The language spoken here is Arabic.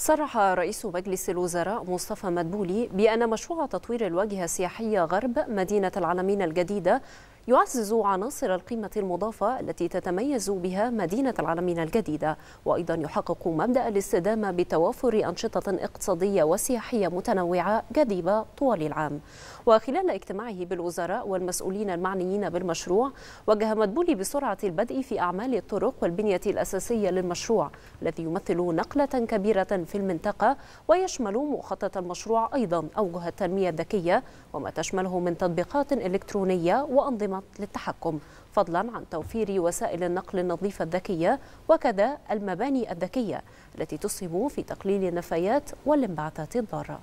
صرح رئيس مجلس الوزراء مصطفى مدبولي بأن مشروع تطوير الواجهة السياحية غرب مدينة العالمين الجديدة يعزز عناصر القيمة المضافة التي تتميز بها مدينة العالمين الجديدة وأيضا يحقق مبدأ الاستدامة بتوافر أنشطة اقتصادية وسياحية متنوعة جديدة طوال العام وخلال اجتماعه بالوزراء والمسؤولين المعنيين بالمشروع وجه مدبولي بسرعة البدء في أعمال الطرق والبنية الأساسية للمشروع الذي يمثل نقلة كبيرة في المنطقة ويشمل مخطط المشروع أيضا أوجه التنمية الذكية وما تشمله من تطبيقات إلكترونية وأنظمة للتحكم فضلا عن توفير وسائل النقل النظيفة الذكية وكذا المباني الذكية التي تسهم في تقليل النفايات والانبعاثات الضارة